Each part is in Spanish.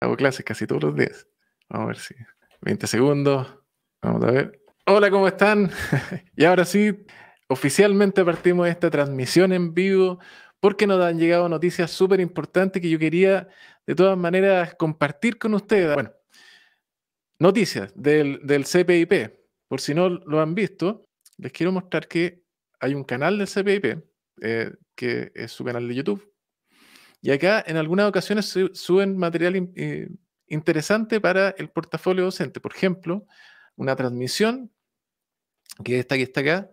Hago clases casi todos los días. Vamos a ver si. 20 segundos. Vamos a ver. Hola, ¿cómo están? y ahora sí, oficialmente partimos esta transmisión en vivo porque nos han llegado noticias súper importantes que yo quería de todas maneras compartir con ustedes. Bueno, noticias del, del CPIP. Por si no lo han visto, les quiero mostrar que hay un canal del CPIP, eh, que es su canal de YouTube, y acá en algunas ocasiones suben material eh, interesante para el portafolio docente. Por ejemplo, una transmisión, que esta que está acá.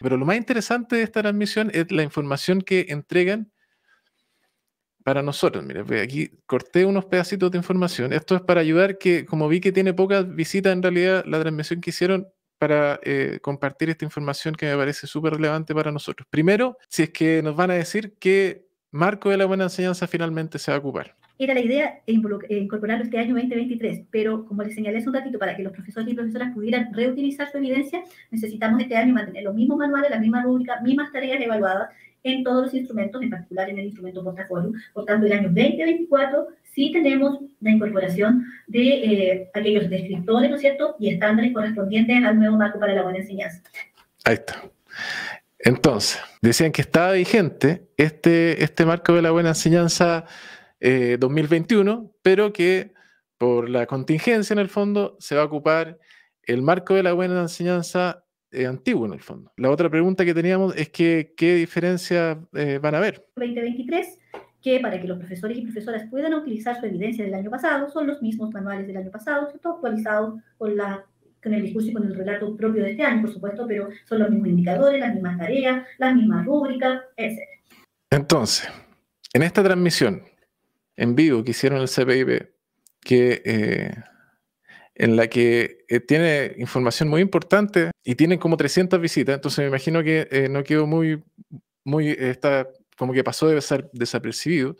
Pero lo más interesante de esta transmisión es la información que entregan para nosotros. Mira, aquí corté unos pedacitos de información. Esto es para ayudar que, como vi que tiene pocas visitas en realidad, la transmisión que hicieron para eh, compartir esta información que me parece súper relevante para nosotros. Primero, si es que nos van a decir que marco de la buena enseñanza finalmente se va a ocupar? Era la idea eh, incorporarlo este año 2023, pero como les señalé hace un ratito, para que los profesores y profesoras pudieran reutilizar su evidencia, necesitamos este año mantener los mismos manuales, la misma rúbrica, mismas tareas evaluadas en todos los instrumentos, en particular en el instrumento portafolio. Por tanto, el año 2024 sí tenemos la incorporación de eh, aquellos descriptores, ¿no es cierto?, y estándares correspondientes al nuevo marco para la buena enseñanza. Ahí está. Entonces, decían que estaba vigente este, este marco de la buena enseñanza 2021, eh, pero que por la contingencia en el fondo se va a ocupar el marco de la buena enseñanza eh, antiguo en el fondo. La otra pregunta que teníamos es que, qué diferencias eh, van a haber. 2023, que para que los profesores y profesoras puedan utilizar su evidencia del año pasado, son los mismos manuales del año pasado, actualizados con la con el discurso y con el relato propio de este año, por supuesto, pero son los mismos indicadores, las mismas tareas, las mismas rúbricas, etc. Entonces, en esta transmisión en vivo que hicieron el CPIB, que, eh, en la que eh, tiene información muy importante y tienen como 300 visitas, entonces me imagino que eh, no quedó muy, muy, como que pasó de ser desapercibido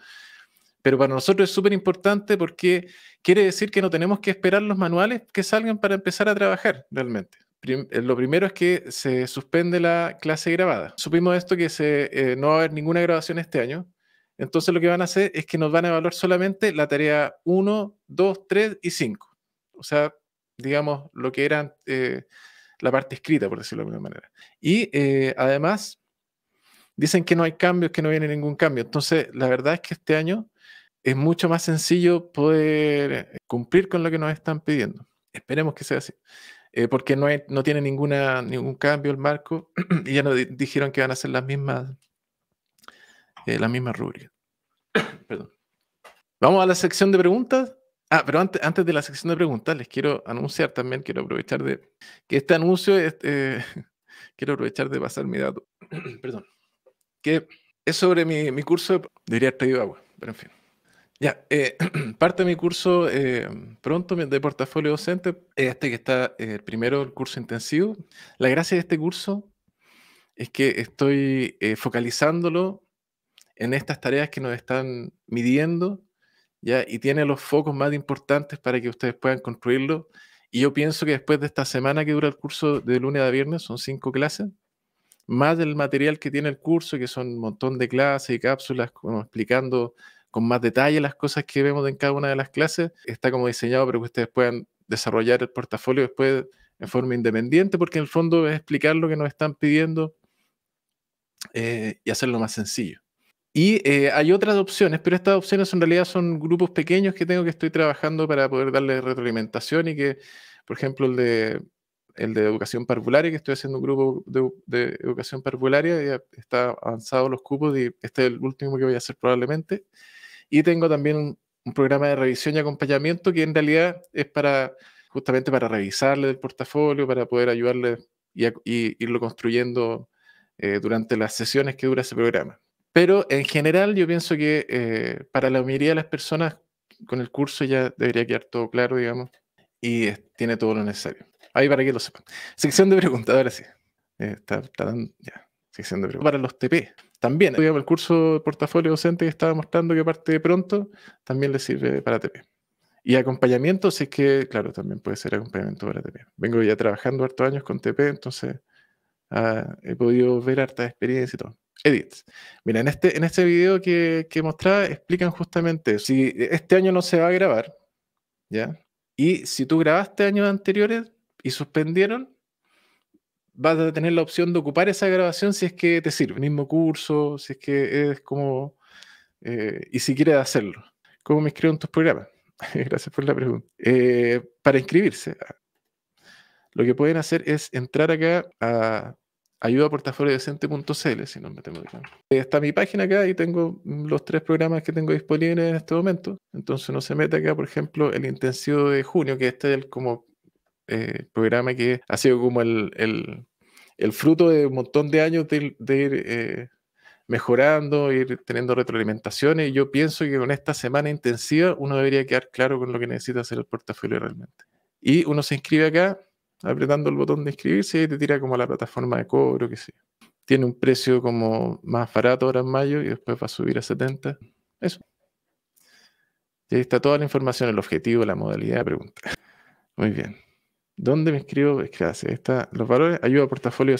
pero para nosotros es súper importante porque quiere decir que no tenemos que esperar los manuales que salgan para empezar a trabajar realmente. Eh, lo primero es que se suspende la clase grabada. Supimos esto que se, eh, no va a haber ninguna grabación este año. Entonces lo que van a hacer es que nos van a evaluar solamente la tarea 1, 2, 3 y 5. O sea, digamos, lo que era eh, la parte escrita, por decirlo de alguna manera. Y además dicen que no hay cambios, que no viene ningún cambio. Entonces, la verdad es que este año es mucho más sencillo poder eh, cumplir con lo que nos están pidiendo. Esperemos que sea así. Eh, porque no, no tiene ninguna, ningún cambio el marco y ya nos dijeron que van a ser las mismas, eh, las mismas rúbricas. Perdón. Vamos a la sección de preguntas. Ah, pero antes, antes de la sección de preguntas, les quiero anunciar también, quiero aprovechar de que este anuncio, este quiero aprovechar de pasar mi dato. Perdón que es sobre mi, mi curso, diría debería pedido agua, pero en fin. Ya, eh, parte de mi curso eh, pronto de portafolio docente, este que está el eh, primero, el curso intensivo. La gracia de este curso es que estoy focalizándolo en estas tareas que nos están midiendo, ya, y tiene los focos más importantes para que ustedes puedan construirlo. Y yo pienso que después de esta semana que dura el curso de lunes a viernes, son cinco clases, más del material que tiene el curso, que son un montón de clases y cápsulas como explicando con más detalle las cosas que vemos en cada una de las clases. Está como diseñado para que ustedes puedan desarrollar el portafolio después en forma independiente, porque en el fondo es explicar lo que nos están pidiendo eh, y hacerlo más sencillo. Y eh, hay otras opciones, pero estas opciones en realidad son grupos pequeños que tengo que estoy trabajando para poder darle retroalimentación y que, por ejemplo, el de el de educación parvularia, que estoy haciendo un grupo de, educación parvularia, ya está avanzado los cupos y este es el último que voy a hacer probablemente. Y tengo también un, programa de revisión y acompañamiento que en realidad es para justamente para revisarle el portafolio, para poder ayudarle y, irlo construyendo eh, durante las sesiones que dura ese programa. Pero en general yo pienso que eh, para la mayoría de las personas con el curso ya debería quedar todo claro, digamos, y tiene todo lo necesario. Ahí para que lo sepan. Sección de preguntas, ahora sí. Eh, está, está dando, ya. Sección de preguntas. Para los TP. También el curso de portafolio docente que estaba mostrando que parte de pronto también le sirve para TP. Y acompañamiento, si es que, claro, también puede ser acompañamiento para TP. Vengo ya trabajando hartos años con TP, entonces ah, he podido ver harta experiencia y todo. Edits. Mira, en este, en este video que, que mostraba explican justamente eso. si este año no se va a grabar, ¿ya? Y si tú grabaste años anteriores, y suspendieron, vas a tener la opción de ocupar esa grabación si es que te sirve, el mismo curso, si es que es como, eh, y si quieres hacerlo. ¿Cómo me inscribo en tus programas? Gracias por la pregunta. Eh, para inscribirse, ah, lo que pueden hacer es entrar acá a ayudaportafoliodecente.cl, si no me tengo que eh, Está mi página acá y tengo mm, los tres programas que tengo disponibles en este momento. Entonces no se mete acá, por ejemplo, el intensivo de junio, que este es el como eh, programa que ha sido como el, el, el, fruto de un montón de años de, ir eh, mejorando, ir teniendo retroalimentaciones. Y yo pienso que con esta semana intensiva uno debería quedar claro con lo que necesita hacer el portafolio realmente. Y uno se inscribe acá apretando el botón de inscribirse y te tira como a la plataforma de cobro, que sí. Tiene un precio como más barato ahora en mayo y después va a subir a 70. Eso. Y ahí está toda la información, el objetivo, la modalidad, de pregunta. Muy bien. ¿Dónde me escribo es que Está, los valores, ayuda a portafolio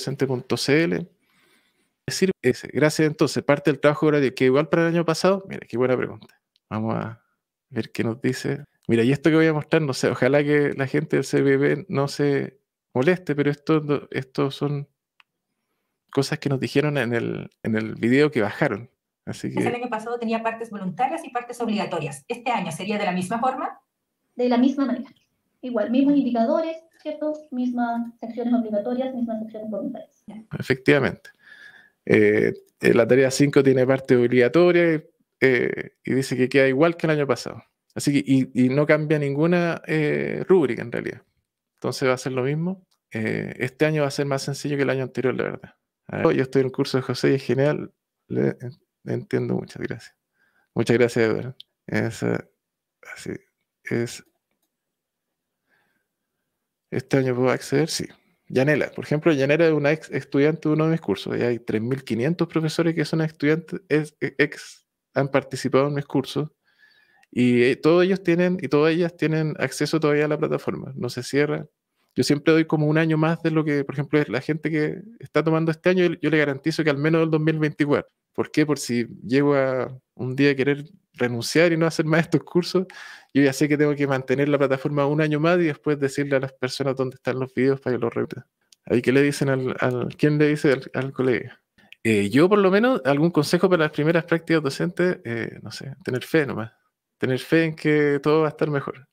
Gracias, entonces. Parte del trabajo horario que igual para el año pasado. Mira, qué buena pregunta. Vamos a ver qué nos dice. Mira, y esto que voy a mostrar, no sé, ojalá que la gente del CBB no se moleste, pero esto, son cosas que nos dijeron en el, en el video que bajaron. Así pues que... El año pasado tenía partes voluntarias y partes obligatorias. ¿Este año sería de la misma forma? De la misma manera. Igual, mismos indicadores, ¿cierto? Mismas secciones obligatorias, mismas secciones voluntarias. Efectivamente. Eh, eh, la tarea 5 tiene parte obligatoria eh, y dice que queda igual que el año pasado. Así que, y, no cambia ninguna rúbrica en realidad. Entonces va a ser lo mismo. este año va a ser más sencillo que el año anterior, la verdad. Ver, yo estoy en un curso de José y es genial. Le, entiendo, muchas gracias. Muchas gracias, Eduardo. Es, así, es este año puedo acceder, sí. Yanela, por ejemplo, Yanela es una ex estudiante de uno de mis cursos. hay 3.500 profesores que son estudiantes, e, ex, han participado en mis cursos. Y eh, todos ellos tienen, y todas ellas tienen acceso todavía a la plataforma. No se cierra. Yo siempre doy como un año más de lo que, por ejemplo, es la gente que está tomando este año, yo le garantizo que al menos el 2024. ¿Por qué? Por si llego a un día a querer renunciar y no hacer más estos cursos, yo ya sé que tengo que mantener la plataforma un año más y después decirle a las personas dónde están los videos para que los repiten. Ahí que le dicen al, al, quién le dice al, colegio colega. Eh, yo por lo menos algún consejo para las primeras prácticas docentes, eh, no sé, tener fe nomás, tener fe en que todo va a estar mejor.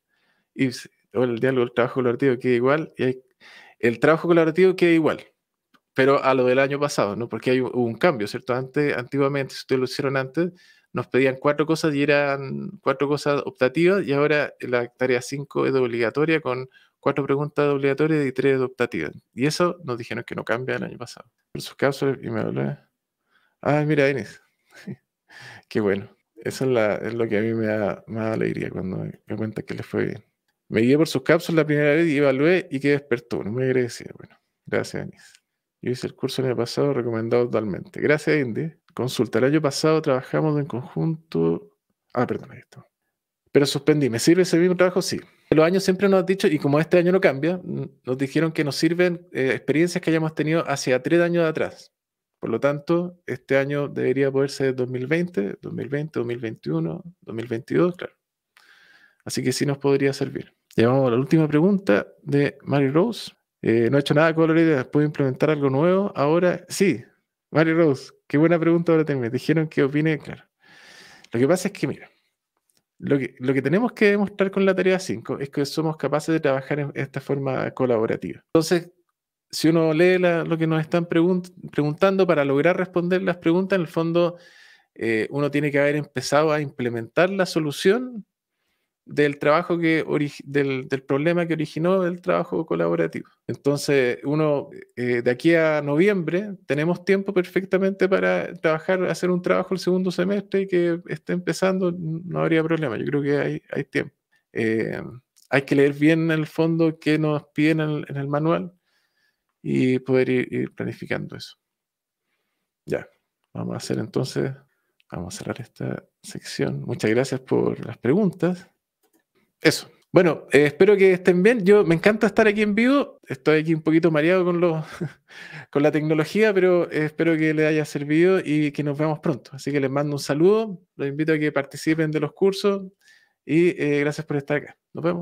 Y el diálogo, el trabajo colaborativo queda igual, y el trabajo colaborativo queda igual, pero a lo del año pasado, ¿no? Porque hay un, cambio, ¿cierto? Antes, antiguamente, si ustedes lo hicieron antes, nos pedían cuatro cosas y eran cuatro cosas optativas y ahora la tarea 5 es obligatoria con cuatro preguntas obligatorias y tres optativas. Y eso nos dijeron que no cambia el año pasado. Por sus cápsulas y me habló. Ah, mira, Inés. Qué bueno. Eso es, lo que a mí me da más alegría cuando me cuenta que le fue bien. Me guié por sus cápsulas la primera vez y evalué y quedé despertó No me agradecía. Bueno, gracias, Anis. Yo hice el curso el año pasado recomendado totalmente. Gracias, Indy. Consulta. El año pasado trabajamos en conjunto. Ah, perdón, ahí está. Pero suspendí. ¿Me sirve ese mismo trabajo? Sí. Los años siempre nos han dicho, y como este año no cambia, nos dijeron que nos sirven eh, experiencias que hayamos tenido hacia tres años atrás. Por lo tanto, este año debería poder ser 2020, 2020, 2021, 2022, claro. Así que sí nos podría servir. Llevamos a la última pregunta de Mary Rose. Eh, no he hecho nada con la idea. ¿Puedo implementar algo nuevo ahora? Sí. Mary Rose, Qué buena pregunta ahora también. Dijeron que opine, claro. Lo que pasa es que, mira, lo que, lo que tenemos que demostrar con la tarea 5 es que somos capaces de trabajar en esta forma colaborativa. Entonces, si uno lee lo que nos están preguntando para lograr responder las preguntas, en el fondo eh, uno tiene que haber empezado a implementar la solución del trabajo que del, problema que originó el trabajo colaborativo. Entonces, uno eh, de aquí a noviembre tenemos tiempo perfectamente para trabajar, hacer un trabajo el segundo semestre y que esté empezando, no habría problema. Yo creo que hay, tiempo. Eh, hay que leer bien en el fondo que nos piden en el, manual y poder ir planificando eso. Ya, vamos a hacer entonces, vamos a cerrar esta sección. Muchas gracias por las preguntas. Eso. Bueno, eh, espero que estén bien. Yo me encanta estar aquí en vivo. Estoy aquí un poquito mareado con, con la tecnología, pero eh, espero que les haya servido y que nos veamos pronto. Así que les mando un saludo. Los invito a que participen de los cursos y eh, gracias por estar acá. Nos vemos.